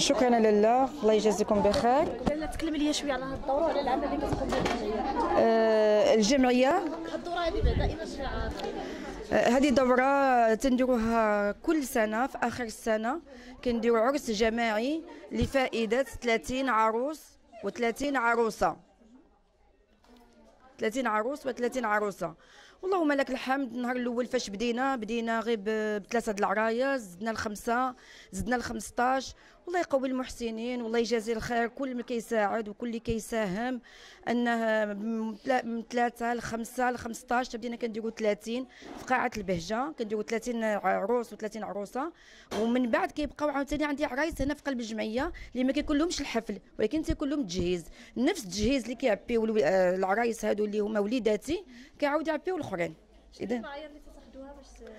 شكرا لله الله يجازيكم بخير تكلم لي شويه على هذه الدوره وعلى العمل اللي كتقوم به آه، الجمعيه الدوره هذه بعدا آه، هذه دورة تنديروها كل سنة في آخر السنة كنديرو عرس جماعي لفائدة 30 عروس و30 عروسة 30 عروس و30 عروسة اللهم لك الحمد النهار الاول فاش بدينا بدينا غير بثلاثه د العرايا زدنا لخمسه زدنا ل 15 الله يقوي المحسنين والله يجازي الخير كل من كيساعد وكل اللي كيساهم انه من ثلاثه لخمسه ل 15 بدينا كنديروا 30 في قاعه البهجه كنديروا 30 عروس و30 عروسه ومن بعد كيبقاو عاوتاني عندي عرايس هنا في قلب الجمعيه اللي ما كيكون لهمش الحفل ولكن تيكون لهم التجهيز نفس التجهيز اللي كيعبيو العرايس هادو اللي هما وليداتي كيعاودوا يعبيو الاخرين اذا المعايير اللي تاخذوها باش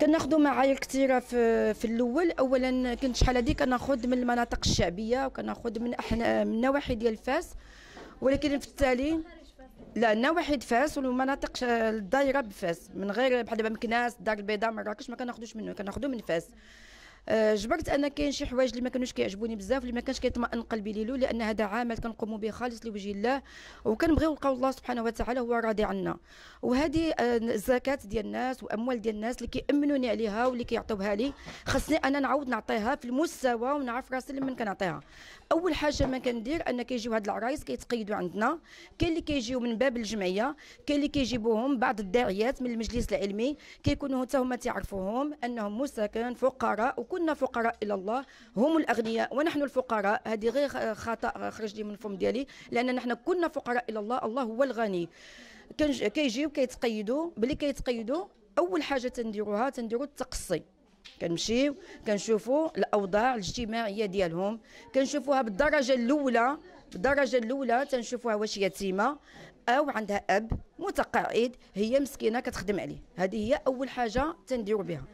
كناخذوا معايا كثيره في في الاول اولا كنت شحال هذيك كناخذ من المناطق الشعبيه وكناخذ من احنا من نواحي ديال فاس ولكن في التالي لا نواحي فاس والمناطق الدايره بفاس من غير بحال دابا مكناس الدار البيضاء مراكش ما كناخذوش منه كناخذوا من فاس آه، جبرت انا كاين شي حوايج اللي ما كانوش كيعجبوني بزاف اللي ما كانش كيطمئن قلبي ليلو لان هذا عمل كنقوموا به خالص لوجه الله وكنبغيو نلقاو الله سبحانه وتعالى هو راضي عنا وهذه آه، الزكاه ديال الناس واموال ديال الناس اللي كيامنوني عليها واللي كيعطيوها لي خصني انا نعاود نعطيها في المستوى ونعرف راسي لمن كنعطيها اول حاجه ما كندير ان كيجيو هاد العرايس كيتقيدوا عندنا كاين اللي كيجيو من باب الجمعيه كاين اللي كيجيبوهم بعض الداعيات من المجلس العلمي كيكونوا حتى هما تيعرفوهم انهم مساكن فقراء وكل كنا فقراء الى الله هم الاغنياء ونحن الفقراء هذه غير خطا خرج لي من الفم ديالي لان نحن كنا فقراء الى الله الله هو الغني كيجيو كيتقيدوا بلي كيتقيدوا اول حاجه تنديروها تنديروا التقصي كنمشيو كنشوفوا الاوضاع الاجتماعيه ديالهم كنشوفوها بالدرجه الاولى بالدرجه الاولى تنشوفوها واش يتيمه او عندها اب متقاعد هي مسكينه كتخدم عليه هذه هي اول حاجه تنديروا بها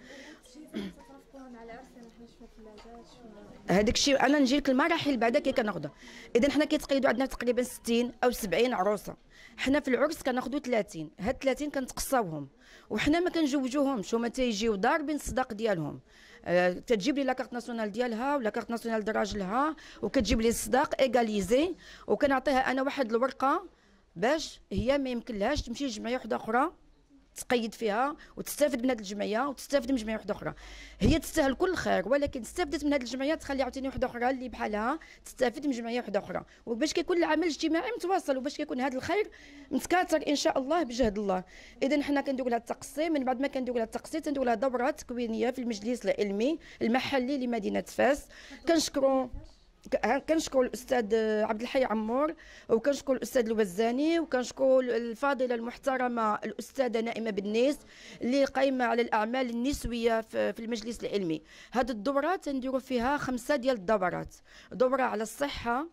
هذاك الشيء انا نجي لك المراحل بعدا كي كناخذها اذا حنا كيتقيدوا عندنا تقريبا 60 او 70 عروسه حنا في العرس كناخذوا 30 هاد 30 كنتقصاوهم وحنا ما كنجوجوهمش هما تيجيو ضاربين الصداق ديالهم أه تجيب لي لاكارت ناسيونال ديالها ولا كارت ناسيونال دراجلها وكتجيب لي الصداق ايغاليزي وكنعطيها انا واحد الورقه باش هي ما يمكن لهاش تمشي لجمعيه وحده اخرى تقيد فيها وتستافد من هذه الجمعيه وتستافد من جمعيه واحده اخرى هي تستاهل كل خير ولكن استفدت من هذه الجمعيه تخلي عاوتاني واحده اخرى اللي بحالها تستافد من جمعيه واحده اخرى وباش كيكون العمل الاجتماعي متواصل وباش كيكون هذا الخير متكاثر ان شاء الله بجهد الله اذا حنا كنديروا لها التقسيم من بعد ما كنديروا لها التقسيم تنديروا لها دورات تكوينيه في المجلس العلمي المحلي لمدينه فاس كنشكروا كنشكر الاستاذ عبد الحي عمور وكنشكر الاستاذ الوزاني وكنشكر الفاضله المحترمه الاستاذه نائمه بالنيس اللي قايمه على الاعمال النسويه في المجلس العلمي هذه الدوره تنديروا فيها خمسه ديال الدورات دوره على الصحه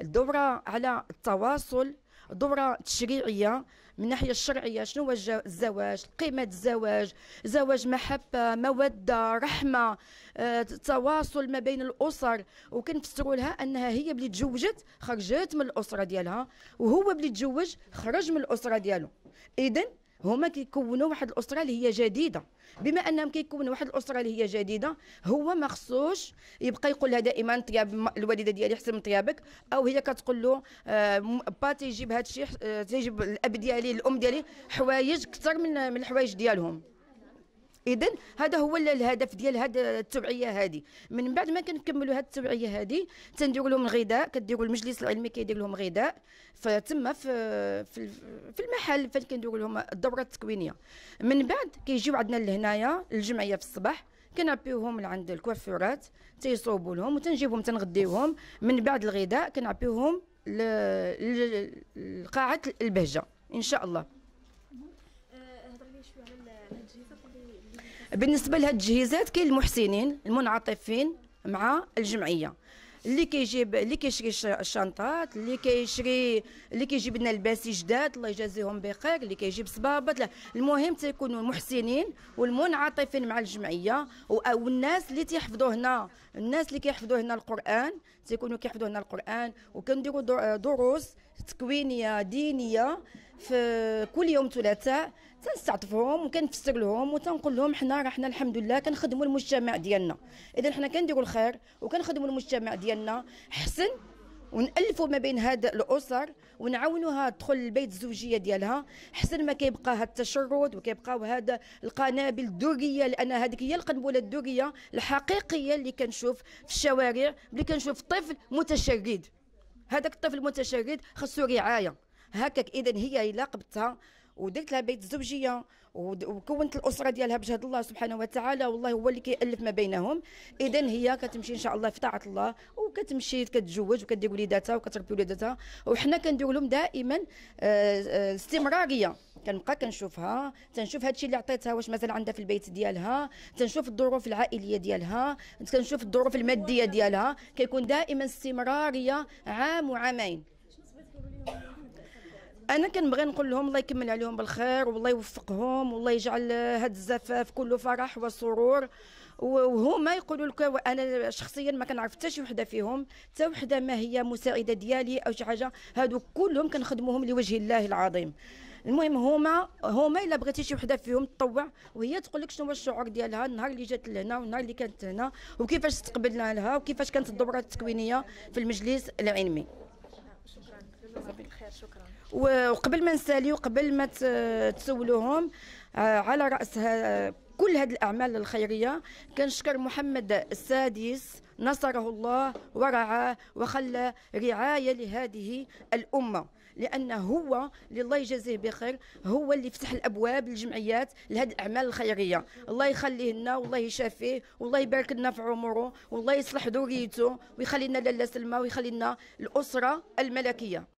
الدوره على التواصل دوره تشريعيه من الناحيه الشرعيه شنو هو الزواج قيمه الزواج زواج محبه موده رحمه آه، تواصل ما بين الاسر وكنفسروا لها انها هي بلي تزوجت خرجت من الاسره ديالها وهو بلي تزوج خرج من الاسره ديالو اذا هما كيكونوا واحد الاسره اللي هي جديده بما انهم كيكونوا واحد الاسره اللي هي جديده هو ما خصوش يبقى يقول لها دائما طياب الوالده ديالي حسن من طيابك او هي كتقول له آه، با تيجيب هذا الشيء آه، تيجيب الاب ديالي الام ديالي حوايج اكثر من من الحوايج ديالهم اذا هذا هو الهدف ديال هاد التبعيه هذه من بعد ما كنكملوا هاد التبعيه هذه تنديروا لهم الغذاء كديروا المجلس العلمي كيدير لهم غذاء فتما في في, في المحل فين كنديروا لهم الدوره التكوينيه من بعد كيجيو عندنا لهنايا الجمعيه في الصباح كنعبيوهم لعند الكوافيرات تيصوبوا لهم وتنجيبهم تنغديوهم من بعد الغذاء كنعبيوهم لقاعه البهجه ان شاء الله بالنسبه لهاد التجهيزات كاين المحسنين المنعطفين مع الجمعيه اللي كيجيب اللي كيشري الشنطات اللي كيشري اللي كيجيب لنا الباسي جداد الله يجازيهم بخير اللي كيجيب صبابط المهم تيكونوا المحسنين والمنعطفين مع الجمعيه والناس اللي تيحفظوا هنا الناس اللي كيحفظوا هنا القران تيكونوا كيحفظوا هنا القران وكنديروا دروس تكوينيه دينيه في كل يوم ثلاثاء تنستعطفهم وكنفسر لهم وتنقول لهم حنا راه حنا الحمد لله كنخدموا المجتمع ديالنا اذا حنا كنديروا الخير وكنخدموا المجتمع ديالنا حسن ونالفوا ما بين هاد الاسر ونعاونوها تدخل البيت الزوجيه ديالها حسن ما كيبقى هاد التشرد وكيبقاو هاد القنابل الدوريه لان هذيك هي القنبله الدوريه الحقيقيه اللي كنشوف في الشوارع اللي كنشوف طفل متشرد هذاك الطفل المتشرد خصو رعايه هكاك اذا هي الا قبضتها ودرت لها بيت الزوجيه وكونت الاسره ديالها بجهد الله سبحانه وتعالى والله هو اللي كيالف ما بينهم اذا هي كتمشي ان شاء الله في طاعه الله وكتمشي كتزوج وكدير وليداتها وكتربي وليداتها وحنا كندير لهم دائما آه، آه، استمراريه كنبقى كنشوفها تنشوف هادشي اللي عطيتها واش مثلا عندها في البيت ديالها تنشوف الظروف العائليه ديالها كنشوف الظروف الماديه ديالها كيكون دائما استمراريه عام وعامين انا كنبغي نقول لهم الله يكمل عليهم بالخير والله يوفقهم والله يجعل هاد الزفاف كله فرح وسرور وهما يقولوا لك انا شخصيا ما كنعرف حتى شي وحده فيهم حتى وحده ما هي مساعده ديالي او شي حاجه هادو كلهم كنخدموهم لوجه الله العظيم المهم هما هما الا بغيتي شي وحده فيهم تطوع وهي تقول لك شنو هو الشعور ديالها النهار اللي جات لهنا والنهار اللي كانت هنا وكيفاش استقبلنا لها وكيفاش كانت الدوره التكوينيه في المجلس العلمي شكرا وقبل ما نسالي وقبل ما تسولوهم آه، على راس كل هذه الاعمال الخيريه كنشكر محمد السادس نصره الله ورعاه وخلى رعايه لهذه الامه لان هو اللي الله يجازيه بخير هو اللي فتح الابواب للجمعيات لهذه الاعمال الخيريه الله يخليه لنا والله يشافيه والله يبارك لنا في عمره والله يصلح ذريته ويخلي لنا لاله سلمى ويخلي لنا الاسره الملكيه